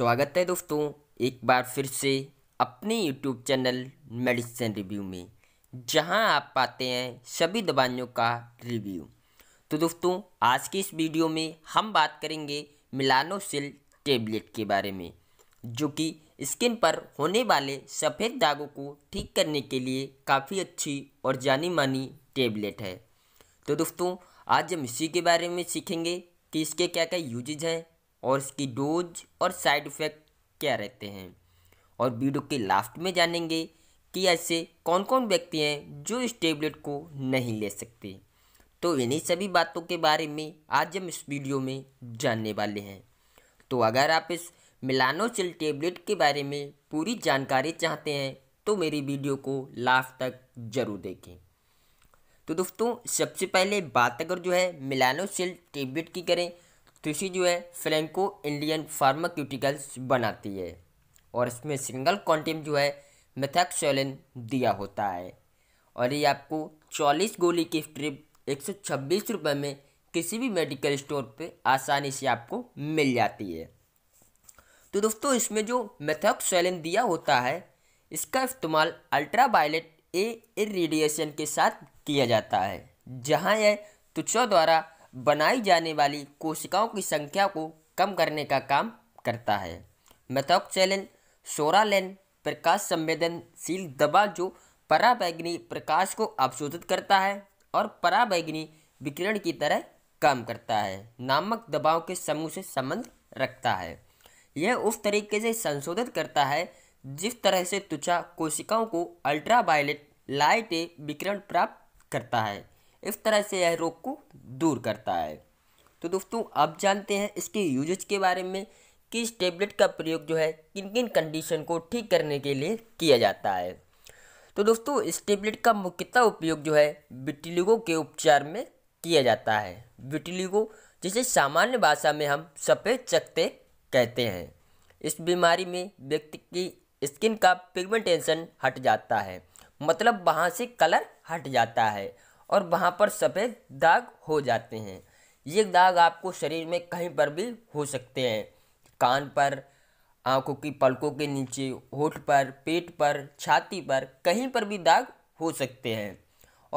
स्वागत है दोस्तों एक बार फिर से अपने यूट्यूब चैनल मेडिसिन रिव्यू में जहां आप पाते हैं सभी दवाइयों का रिव्यू तो दोस्तों आज की इस वीडियो में हम बात करेंगे मिलानोसिल टेबलेट के बारे में जो कि स्किन पर होने वाले सफ़ेद दागों को ठीक करने के लिए काफ़ी अच्छी और जानी मानी टेबलेट है तो दोस्तों आज हम इसी के बारे में सीखेंगे कि इसके क्या क्या यूजेज हैं और इसकी डोज और साइड इफ़ेक्ट क्या रहते हैं और वीडियो के लास्ट में जानेंगे कि ऐसे कौन कौन व्यक्ति हैं जो इस टेबलेट को नहीं ले सकते तो इन्हीं सभी बातों के बारे में आज हम इस वीडियो में जानने वाले हैं तो अगर आप इस मिलानोचिल टेबलेट के बारे में पूरी जानकारी चाहते हैं तो मेरी वीडियो को लास्ट तक ज़रूर देखें तो दोस्तों सबसे पहले बात अगर जो है मिलानोसिल टेबलेट की करें तो इसी जो है फ्रेंको इंडियन फार्माक्यूटिकल्स बनाती है और इसमें सिंगल क्वांटिम जो है मेथैक्सोलिन दिया होता है और ये आपको चालीस गोली की स्ट्रिप एक सौ छब्बीस रुपये में किसी भी मेडिकल स्टोर पे आसानी से आपको मिल जाती है तो दोस्तों इसमें जो मेथॉक्सोलिन दिया होता है इसका इस्तेमाल अल्ट्रावायलेट ए रेडिएशन के साथ किया जाता है जहाँ यह त्वचा द्वारा बनाई जाने वाली कोशिकाओं की संख्या को कम करने का काम करता है मेथोक्सेलिन सोरालेन प्रकाश संवेदनशील दवा जो पराबैगनी प्रकाश को अवशोधित करता है और पराबैगनी विकिरण की तरह काम करता है नामक दबाव के समूह से संबंध रखता है यह उस तरीके से संशोधित करता है जिस तरह से त्वचा कोशिकाओं को अल्ट्रावायलेट लाइट विकिरण प्राप्त करता है इस तरह से यह रोग को दूर करता है तो दोस्तों अब जानते हैं इसके यूजेज के बारे में कि इस टेबलेट का प्रयोग जो है किन किन कंडीशन को ठीक करने के लिए किया जाता है तो दोस्तों इस टेबलेट का मुख्यतः उपयोग जो है विटिलिगो के उपचार में किया जाता है विटिलिगो जिसे सामान्य भाषा में हम सफ़ेद चकते कहते हैं इस बीमारी में व्यक्ति की स्किन का पिगमेंटेशन हट जाता है मतलब वहाँ से कलर हट जाता है और वहाँ पर सफ़ेद दाग हो जाते हैं ये दाग आपको शरीर में कहीं पर भी हो सकते हैं कान पर आंखों की पलकों के नीचे होठ पर पेट पर छाती पर कहीं पर भी दाग हो सकते हैं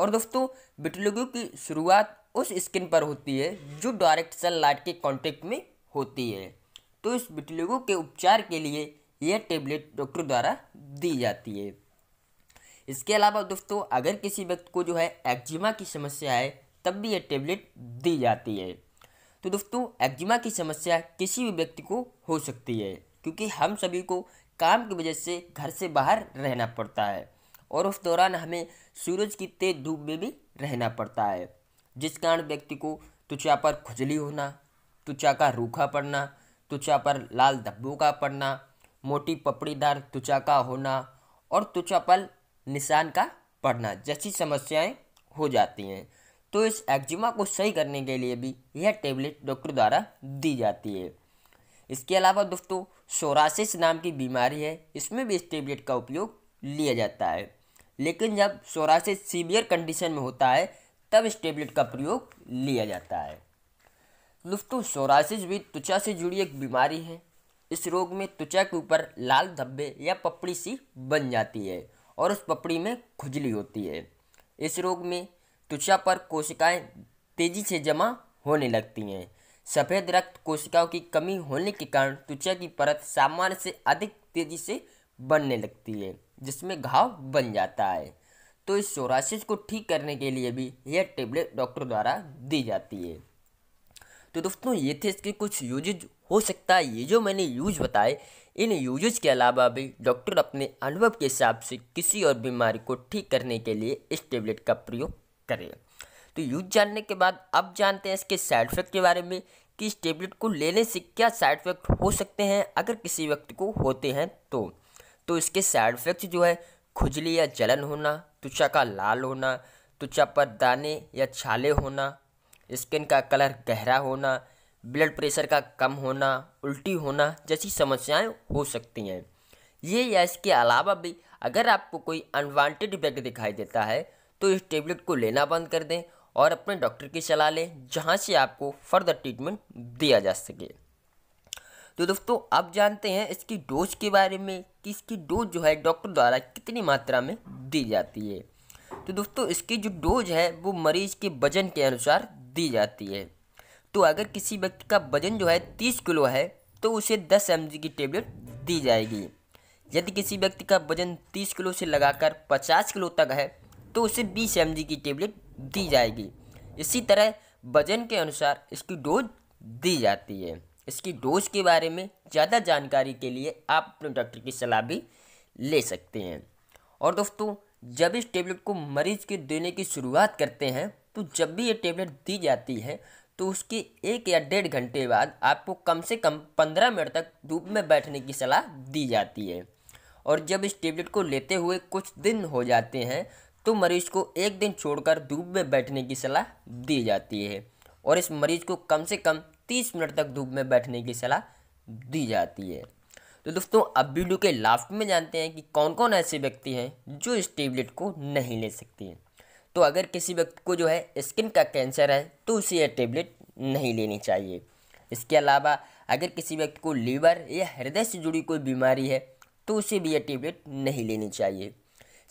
और दोस्तों बिटलुगू की शुरुआत उस स्किन पर होती है जो डायरेक्ट सन लाइट के कांटेक्ट में होती है तो इस बिटलुगू के उपचार के लिए यह टेबलेट डॉक्टर द्वारा दी जाती है इसके अलावा दोस्तों अगर किसी व्यक्ति को जो है एक्जिमा की समस्या है तब भी ये टेबलेट दी जाती है तो दोस्तों एक्जिमा की समस्या किसी भी व्यक्ति को हो सकती है क्योंकि हम सभी को काम की वजह से घर से बाहर रहना पड़ता है और उस दौरान हमें सूरज की तेज धूप में भी रहना पड़ता है जिस कारण व्यक्ति को त्वचा पर खुजली होना त्वचा का रूखा पड़ना त्वचा पर लाल धब्बों का पड़ना मोटी पपड़ीदार त्वचा का होना और त्वचा पर निशान का पढ़ना जैसी समस्याएं हो जाती हैं तो इस एक्जिमा को सही करने के लिए भी यह टेबलेट डॉक्टर द्वारा दी जाती है इसके अलावा दोस्तों सोरासिस नाम की बीमारी है इसमें भी इस टेबलेट का उपयोग लिया जाता है लेकिन जब सोरासिस सीवियर कंडीशन में होता है तब इस टेबलेट का प्रयोग लिया जाता है दोस्तों सोरासिस भी त्वचा से जुड़ी एक बीमारी है इस रोग में त्वचा के ऊपर लाल धब्बे या पपड़ी सी बन जाती है और उस पपड़ी में खुजली होती है इस रोग में त्वचा पर कोशिकाएं तेजी से जमा होने लगती हैं सफ़ेद रक्त कोशिकाओं की कमी होने के कारण त्वचा की परत सामान्य से अधिक तेजी से बनने लगती है जिसमें घाव बन जाता है तो इस सोरासिस को ठीक करने के लिए भी यह टेबलेट डॉक्टर द्वारा दी जाती है तो दोस्तों ये थे इसके कुछ यूजेज हो सकता है ये जो मैंने यूज बताए इन यूजेज के अलावा भी डॉक्टर अपने अनुभव के हिसाब से किसी और बीमारी को ठीक करने के लिए इस टेबलेट का प्रयोग करें तो यूज जानने के बाद अब जानते हैं इसके साइड इफेक्ट के बारे में कि इस टेबलेट को लेने से क्या साइड इफेक्ट हो सकते हैं अगर किसी व्यक्ति को होते हैं तो तो इसके साइड इफेक्ट जो है खुजली या जलन होना त्वचा का लाल होना त्वचा पर दाने या छाले होना स्किन का कलर गहरा होना ब्लड प्रेशर का कम होना उल्टी होना जैसी समस्याएं हो सकती हैं ये या इसके अलावा भी अगर आपको कोई अनवांटेड इफेक्ट दिखाई देता है तो इस टेबलेट को लेना बंद कर दें और अपने डॉक्टर की सलाह लें जहाँ से आपको फर्दर ट्रीटमेंट दिया जा सके तो दोस्तों अब जानते हैं इसकी डोज के बारे में कि इसकी डोज जो है डॉक्टर द्वारा कितनी मात्रा में दी जाती है तो दोस्तों इसकी जो डोज है वो मरीज के वजन के अनुसार दी जाती है तो अगर किसी व्यक्ति का वजन जो है तीस किलो है तो उसे दस एम की टेबलेट दी जाएगी यदि किसी व्यक्ति का वजन तीस किलो से लगाकर पचास किलो तक है तो उसे बीस एम की टेबलेट दी जाएगी इसी तरह वजन के अनुसार इसकी डोज दी जाती है इसकी डोज के बारे में ज़्यादा जानकारी के लिए आप अपने डॉक्टर की सलाह भी ले सकते हैं और दोस्तों जब इस टेबलेट को मरीज के देने की शुरुआत करते हैं तो जब भी ये टेबलेट दी जाती है तो उसके एक या डेढ़ घंटे बाद आपको कम से कम पंद्रह मिनट तक धूप में बैठने की सलाह दी जाती है और जब इस टेबलेट को लेते हुए कुछ दिन हो जाते हैं तो मरीज को एक दिन छोड़कर धूप में बैठने की सलाह दी जाती है और इस मरीज को कम से कम तीस मिनट तक धूप में बैठने की सलाह दी जाती है तो दोस्तों अब वीडियो के लास्ट में जानते हैं कि कौन कौन ऐसे व्यक्ति हैं जो इस टेबलेट को नहीं ले सकते हैं तो अगर किसी व्यक्ति को जो है स्किन का कैंसर है तो उसे यह टेबलेट नहीं लेनी चाहिए इसके अलावा अगर किसी व्यक्ति को लीवर या हृदय से जुड़ी कोई बीमारी है तो उसे भी यह टेबलेट नहीं लेनी चाहिए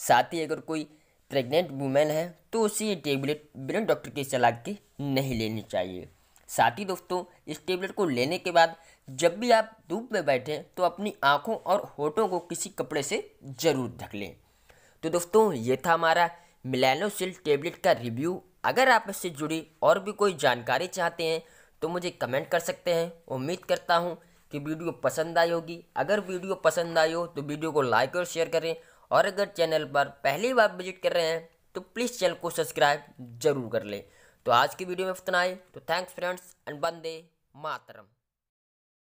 साथ ही अगर कोई प्रेग्नेंट वूमेन है तो उसे ये टेबलेट बिना डॉक्टर की सलाह के नहीं लेनी चाहिए साथ ही दोस्तों इस टेबलेट को लेने के बाद जब भी आप धूप में बैठें तो अपनी आँखों और होठों को किसी कपड़े से ज़रूर ढक लें तो दोस्तों ये था हमारा मिलानोसिल टेबलेट का रिव्यू अगर आप इससे जुड़ी और भी कोई जानकारी चाहते हैं तो मुझे कमेंट कर सकते हैं उम्मीद करता हूँ कि वीडियो पसंद आई होगी अगर वीडियो पसंद आई हो तो वीडियो को लाइक और शेयर करें और अगर चैनल पर पहली बार विजिट कर रहे हैं तो प्लीज़ चैनल को सब्सक्राइब जरूर कर लें तो आज की वीडियो में इतना आए तो थैंक्स फ्रेंड्स एंड बंदे मातरम